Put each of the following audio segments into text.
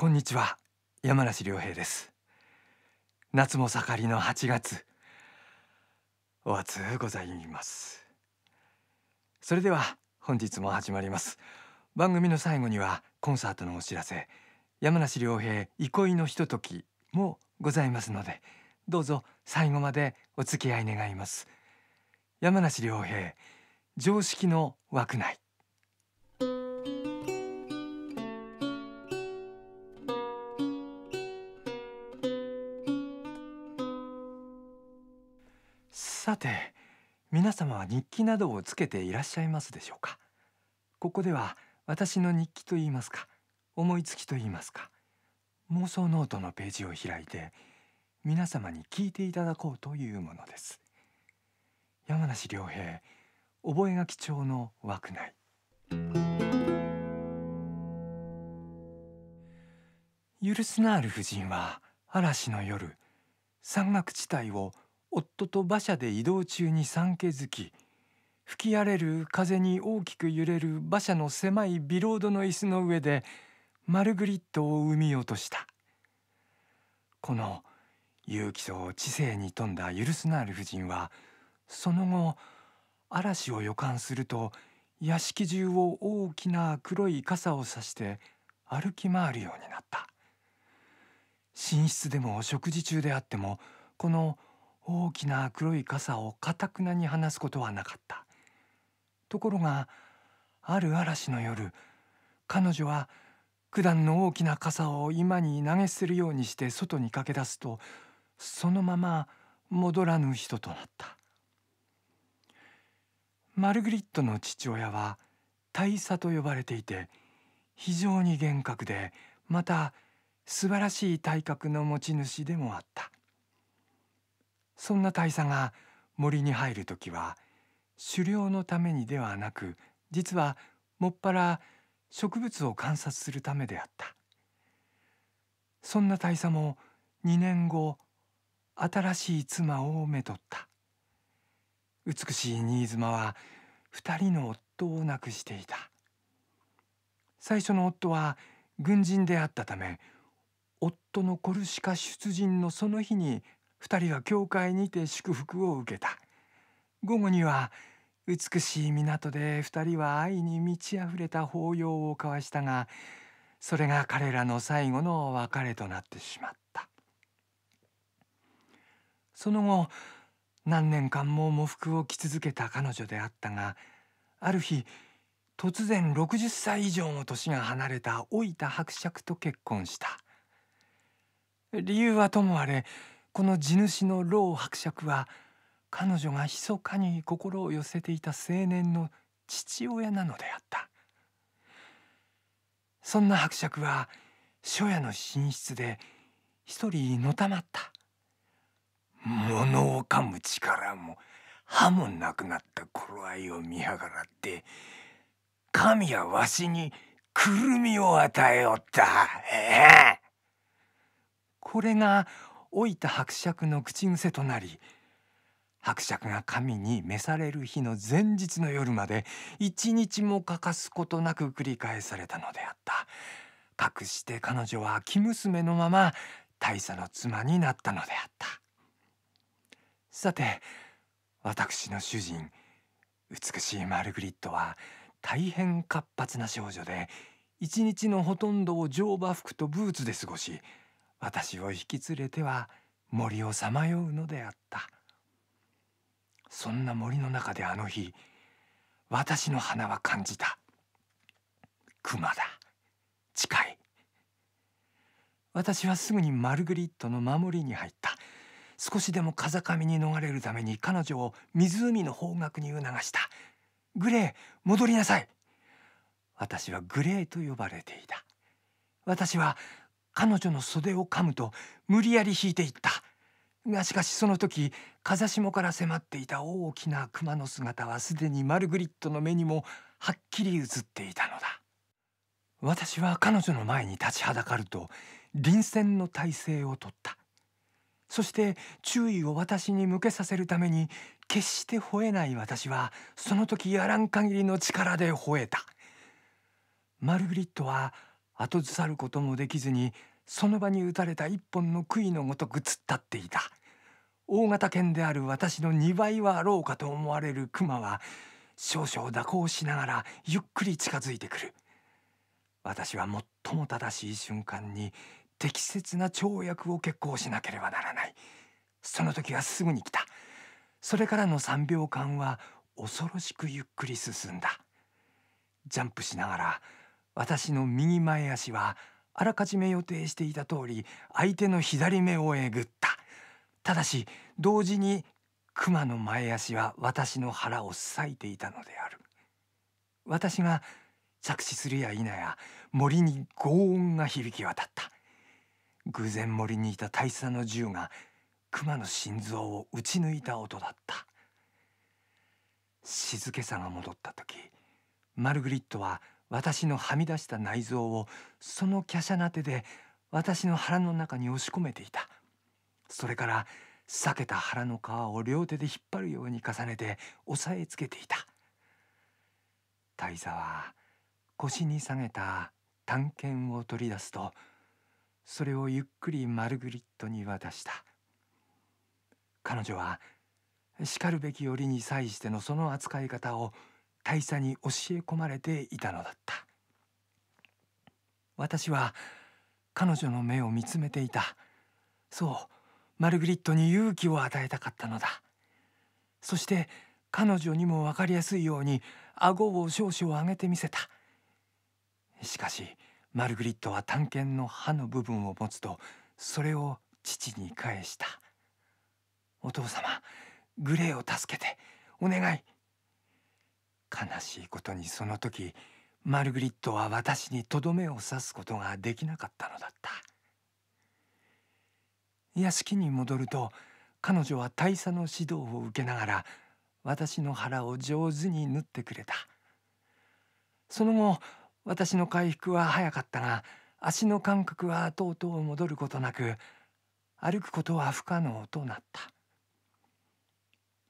こんにちは山梨良平です夏も盛りの8月お暑うございますそれでは本日も始まります番組の最後にはコンサートのお知らせ山梨良平憩いのひとときもございますのでどうぞ最後までお付き合い願います山梨良平常識の枠内さて皆様は日記などをつけていらっしゃいますでしょうかここでは私の日記といいますか思いつきといいますか妄想ノートのページを開いて皆様に聞いていただこうというものです山梨良平覚書帳の枠内許すスある夫人は嵐の夜山岳地帯を夫と馬車で移動中に産気づき吹き荒れる風に大きく揺れる馬車の狭いビロードの椅子の上でマルグリットを産み落としたこの勇気と知性に富んだユルスナール夫人はその後嵐を予感すると屋敷中を大きな黒い傘を差して歩き回るようになった寝室でも食事中であってもこの大きな黒い傘をかたくなに離すことはなかったところがある嵐の夜彼女は九段の大きな傘を今に投げ捨てるようにして外に駆け出すとそのまま戻らぬ人となったマルグリットの父親は大佐と呼ばれていて非常に厳格でまた素晴らしい体格の持ち主でもあったそんな大佐が森に入る時は狩猟のためにではなく実はもっぱら植物を観察するためであったそんな大佐も2年後新しい妻をめとった美しい新妻は2人の夫を亡くしていた最初の夫は軍人であったため夫のコルシカ出陣のその日に2人は教会にて祝福を受けた午後には美しい港で2人は愛に満ち溢れた抱擁を交わしたがそれが彼らの最後の別れとなってしまったその後何年間も喪服を着続けた彼女であったがある日突然60歳以上も年が離れた老いた伯爵と結婚した理由はともあれこの地主の老伯爵は彼女が密かに心を寄せていた青年の父親なのであったそんな伯爵は初夜の寝室で一人のたまった物を噛む力も歯もなくなった頃合いを見計らって神はわしにくるみを与えおった。ええ、これが老いた伯爵の口癖となり伯爵が神に召される日の前日の夜まで一日も欠かすことなく繰り返されたのであったかくして彼女は生娘のまま大佐の妻になったのであったさて私の主人美しいマルグリットは大変活発な少女で一日のほとんどを乗馬服とブーツで過ごし私を引き連れては森をさまようのであったそんな森の中であの日私の鼻は感じた熊だ近い私はすぐにマルグリットの守りに入った少しでも風上に逃れるために彼女を湖の方角に促したグレー戻りなさい私はグレーと呼ばれていた私は彼女の袖を噛むと無理やり引いていったがしかしその時風下から迫っていた大きな熊の姿はすでにマルグリットの目にもはっきり映っていたのだ私は彼女の前に立ちはだかると臨戦の体勢をとったそして注意を私に向けさせるために決して吠えない私はその時やらん限りの力で吠えたマルグリットは後ずさることもできずにその場に打たれた一本の杭のごとく突っ立っていた大型犬である私の2倍はあろうかと思われる熊は少々蛇行しながらゆっくり近づいてくる私は最も正しい瞬間に適切な跳躍を決行しなければならないその時はすぐに来たそれからの3秒間は恐ろしくゆっくり進んだジャンプしながら私の右前足はあらかじめ予定していた通り相手の左目をえぐったただし同時に熊の前足は私の腹を裂いていたのである私が着地するや否や森に轟音が響き渡った偶然森にいた大佐の銃が熊の心臓を撃ち抜いた音だった静けさが戻った時マルグリットは私のはみ出した内臓をその華奢な手で私の腹の中に押し込めていたそれから裂けた腹の皮を両手で引っ張るように重ねて押さえつけていた大佐は腰に下げた探検を取り出すとそれをゆっくりマルグリットに渡した彼女はしかるべき折に際してのその扱い方を大佐に教え込まれていたのだった私は彼女の目を見つめていたそうマルグリットに勇気を与えたかったのだそして彼女にも分かりやすいように顎を少々上げてみせたしかしマルグリットは探検の歯の部分を持つとそれを父に返したお父様グレーを助けてお願い悲しいことにその時マルグリットは私にとどめを刺すことができなかったのだった屋敷に戻ると彼女は大佐の指導を受けながら私の腹を上手に縫ってくれたその後私の回復は早かったが足の感覚はとうとう戻ることなく歩くことは不可能となった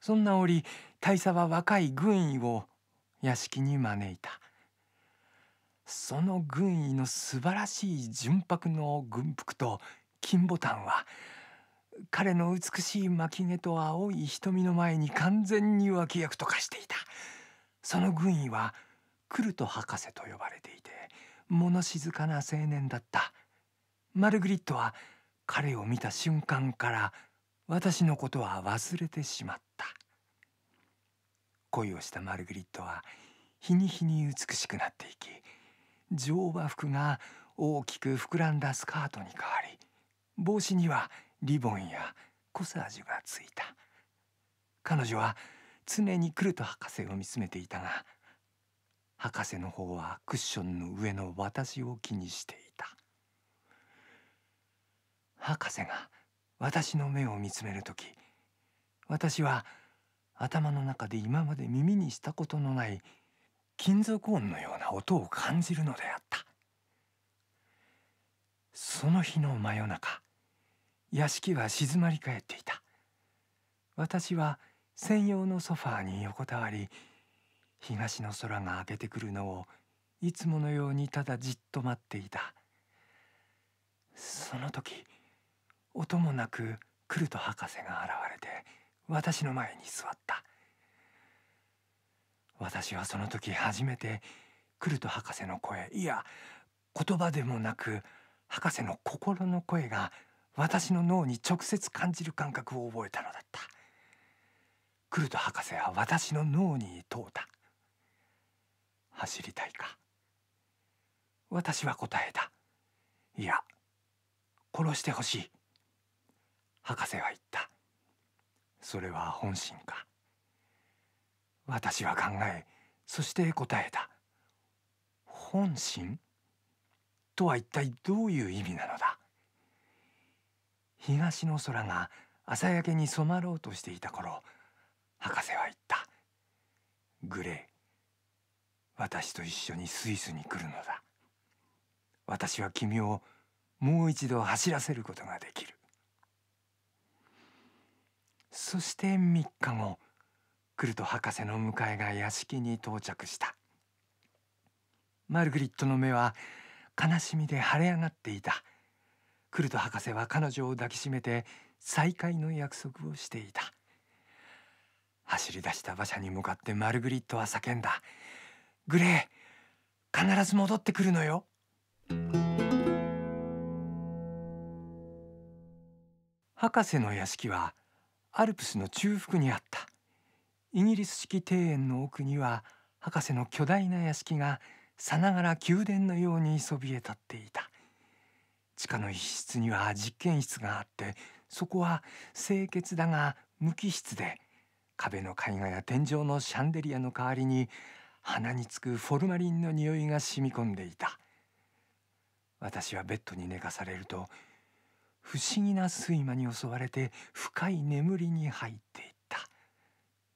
そんな折大佐は若い軍医を屋敷に招いたその軍医の素晴らしい純白の軍服と金ボタンは彼の美しい巻き毛と青い瞳の前に完全に脇役と化していたその軍医はクルト博士と呼ばれていて物静かな青年だったマルグリットは彼を見た瞬間から私のことは忘れてしまった恋をしたマルグリットは日に日に美しくなっていき乗馬服が大きく膨らんだスカートに変わり帽子にはリボンやコサージュがついた彼女は常にクルト博士を見つめていたが博士の方はクッションの上の私を気にしていた博士が私の目を見つめる時私は「頭の中で今まで耳にしたことのない金属音のような音を感じるのであったその日の真夜中屋敷は静まり返っていた私は専用のソファーに横たわり東の空が明けてくるのをいつものようにただじっと待っていたその時音もなくクルト博士が現れて私の前に座った私はその時初めてクルト博士の声いや言葉でもなく博士の心の声が私の脳に直接感じる感覚を覚えたのだったクルト博士は私の脳に問うた走りたいか私は答えたいや殺してほしい博士は言ったそれは本心か私は考えそして答えた本心とは一体どういう意味なのだ東の空が朝焼けに染まろうとしていた頃博士は言ったグレー私と一緒にスイスに来るのだ私は君をもう一度走らせることができるそして3日後クルト博士の迎えが屋敷に到着したマルグリットの目は悲しみで腫れ上がっていたクルト博士は彼女を抱きしめて再会の約束をしていた走り出した馬車に向かってマルグリットは叫んだ「グレー必ず戻ってくるのよ」博士の屋敷は「アルプスの中腹にあったイギリス式庭園の奥には博士の巨大な屋敷がさながら宮殿のようにそびえ立っていた地下の一室には実験室があってそこは清潔だが無機質で壁の絵画や天井のシャンデリアの代わりに鼻につくフォルマリンの匂いが染み込んでいた私はベッドに寝かされると不思議な睡魔に襲われて深い眠りに入っていった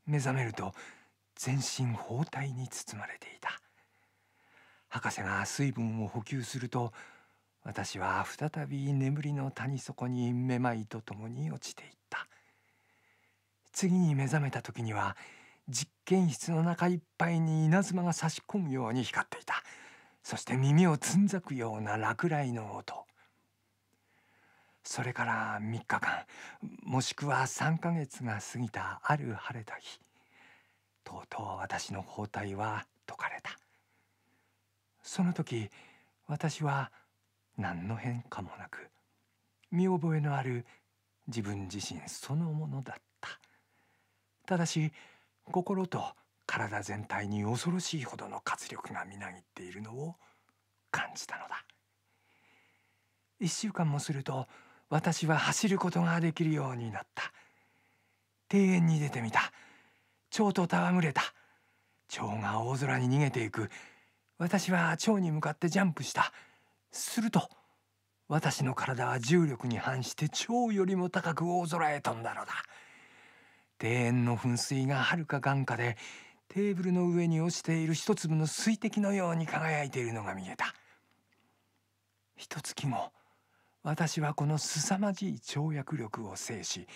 目覚めると全身包帯に包まれていた博士が水分を補給すると私は再び眠りの谷底にめまいとともに落ちていった次に目覚めた時には実験室の中いっぱいに稲妻が差し込むように光っていたそして耳をつんざくような落雷の音それから3日間もしくは3ヶ月が過ぎたある晴れた日とうとう私の包帯は解かれたその時私は何の変化もなく見覚えのある自分自身そのものだったただし心と体全体に恐ろしいほどの活力がみなぎっているのを感じたのだ1週間もすると私は走ることができるようになった庭園に出てみた蝶と戯れた蝶が大空に逃げていく私は蝶に向かってジャンプしたすると私の体は重力に反して蝶よりも高く大空へ飛んだのだ庭園の噴水がはるか眼下でテーブルの上に落ちている一粒の水滴のように輝いているのが見えた一月後私はこの凄まじい跳躍力を制し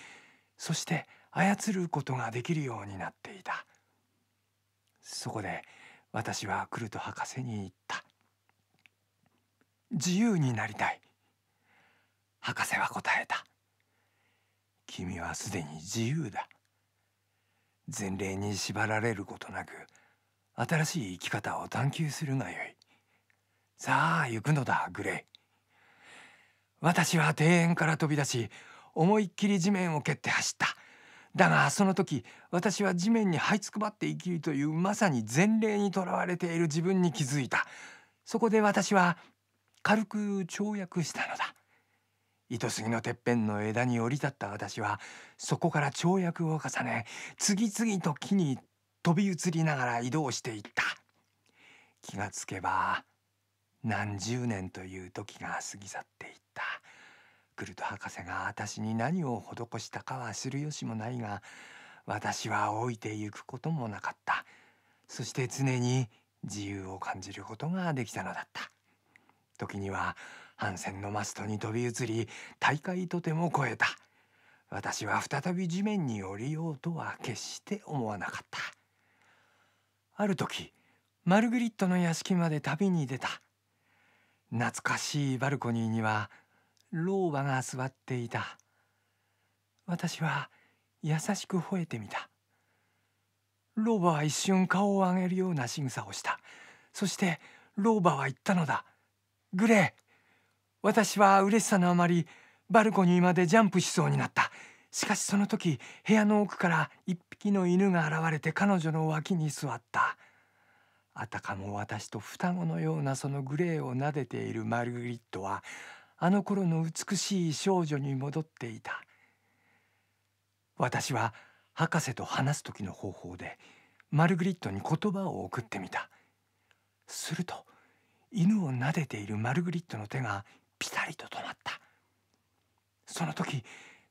そして操ることができるようになっていたそこで私はクルト博士に言った自由になりたい博士は答えた君はすでに自由だ前例に縛られることなく新しい生き方を探求するがよいさあ行くのだグレイ私は庭園から飛び出し思いっきり地面を蹴って走っただがその時私は地面に這いつくばって生きるというまさに前例にとらわれている自分に気づいたそこで私は軽く跳躍したのだ糸杉のてっぺんの枝に降り立った私はそこから跳躍を重ね次々と木に飛び移りながら移動していった気がつけば何十年という時が過ぎ去っていったクルト博士が私に何を施したかは知る由もないが私は老いてゆくこともなかったそして常に自由を感じることができたのだった時には帆船のマストに飛び移り大会とても超えた私は再び地面に降りようとは決して思わなかったある時マルグリットの屋敷まで旅に出た懐かしいバルコニーには老婆が座っていた私は優しく吠えてみた老婆は一瞬顔を上げるような仕草をしたそして老婆は言ったのだグレー私は嬉しさのあまりバルコニーまでジャンプしそうになったしかしその時部屋の奥から一匹の犬が現れて彼女の脇に座ったあたかも私と双子のようなそのグレーを撫でているマルグリットはあの頃の美しい少女に戻っていた私は博士と話す時の方法でマルグリットに言葉を送ってみたすると犬を撫でているマルグリットの手がピタリと止まったその時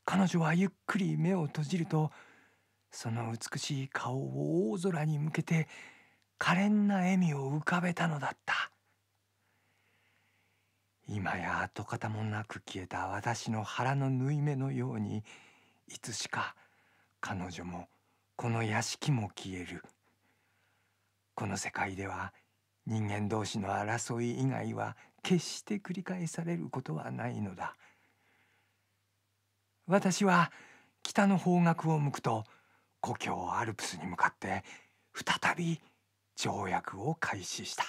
彼女はゆっくり目を閉じるとその美しい顔を大空に向けて可憐な笑みを浮かべたのだった今や跡形もなく消えた私の腹の縫い目のようにいつしか彼女もこの屋敷も消えるこの世界では人間同士の争い以外は決して繰り返されることはないのだ私は北の方角を向くと故郷アルプスに向かって再び条約を開始した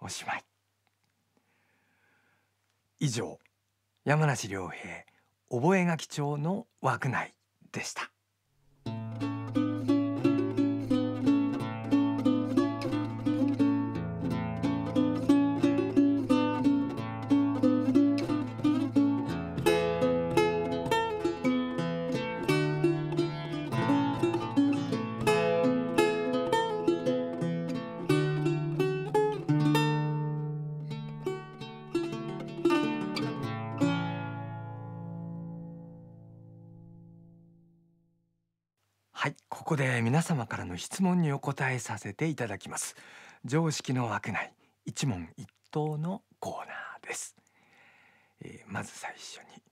おしまい以上山梨良平覚書帳の枠内でしたここで皆様からの質問にお答えさせていただきます常識の枠内一問一答のコーナーです、えー、まず最初に、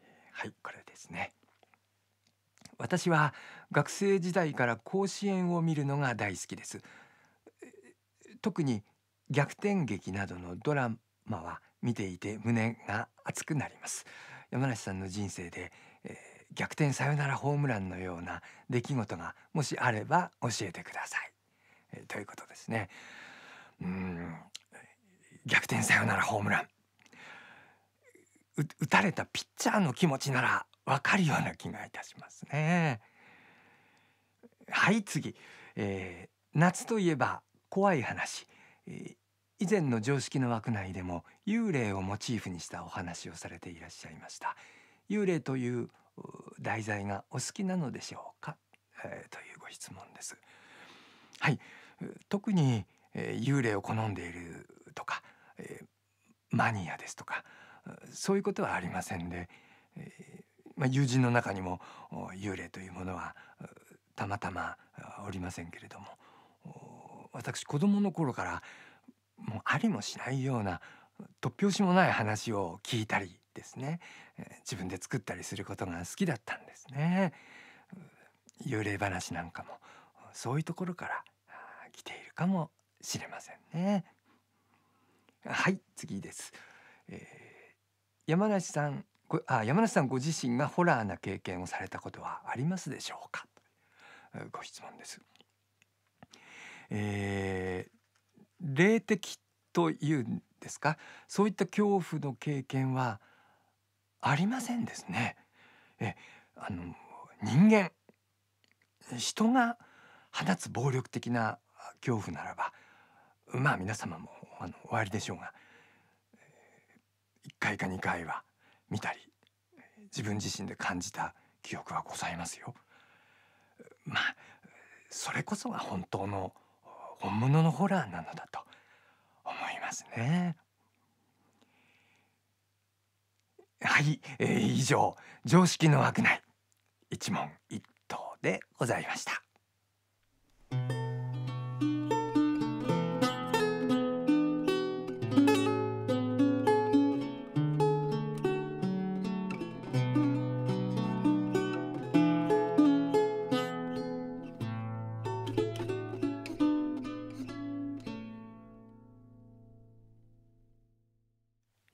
えー、はいこれですね私は学生時代から甲子園を見るのが大好きです特に逆転劇などのドラマは見ていて胸が熱くなります山梨さんの人生で、えー逆転サヨナラホームランのような出来事がもしあれば教えてください、えということですねうん逆転サヨナラホームラン打たれたピッチャーの気持ちならわかるような気がいたしますねはい次、えー、夏といえば怖い話、えー、以前の常識の枠内でも幽霊をモチーフにしたお話をされていらっしゃいました幽霊という題材がお好きなのでしょうか、えー、というご質問です。はい、特に、えー、幽霊を好んでいるとか、えー、マニアですとかそういうことはありませんで、えまあ、友人の中にも幽霊というものはたまたまおりませんけれども私子供の頃からもうありもしないような突拍子もない話を聞いたりですね、自分で作ったりすることが好きだったんですね幽霊話なんかもそういうところから来ているかもしれませんねはい次です、えー、山梨さんごあ山梨さんご自身がホラーな経験をされたことはありますでしょうかご質問です、えー、霊的というんですかそういった恐怖の経験はありませんですね。えあの人間人が放つ暴力的な恐怖ならばまあ皆様もあの終わりでしょうが、えー、1回か2回は見たり自分自身で感じた記憶はございますよ。まあそれこそが本当の本物のホラーなのだと思いますね。はい、えー、以上常識の枠内一問一答でございました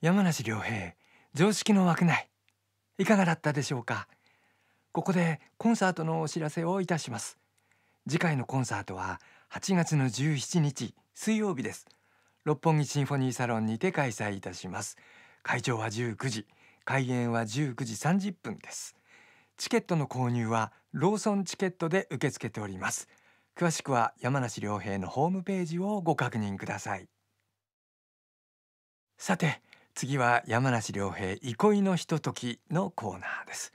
山梨良平常識の枠内いかがだったでしょうかここでコンサートのお知らせをいたします次回のコンサートは8月の17日水曜日です六本木シンフォニーサロンにて開催いたします会場は19時開演は19時30分ですチケットの購入はローソンチケットで受け付けております詳しくは山梨良平のホームページをご確認くださいさて次は山梨良平憩いのひとときのコーナーです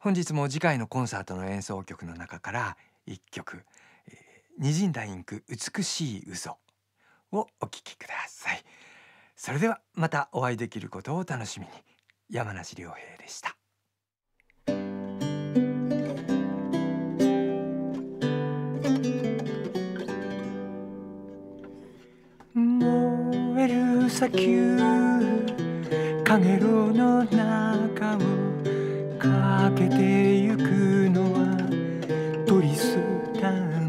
本日も次回のコンサートの演奏曲の中から一曲「えー、にじんだインク美しい嘘をお聞きくださいそれではまたお会いできることを楽しみに山梨良平でした「燃える砂丘」げろの中を駆けてゆくのはトリスタン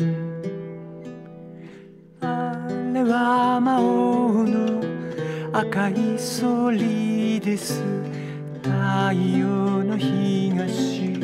あれは魔王の赤いそりです太陽の東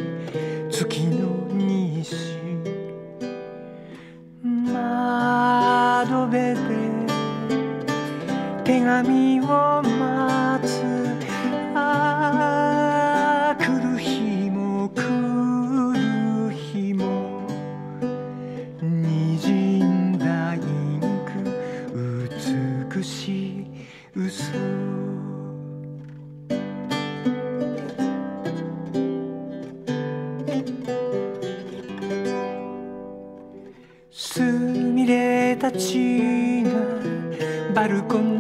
すみれたちがバルコニー」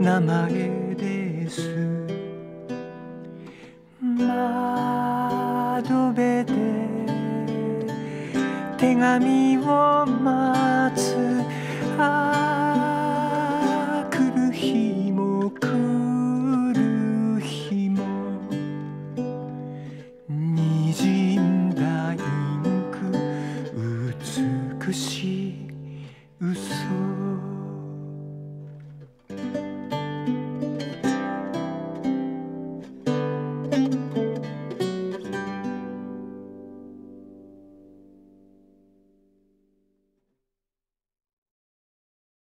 名前です窓辺で手紙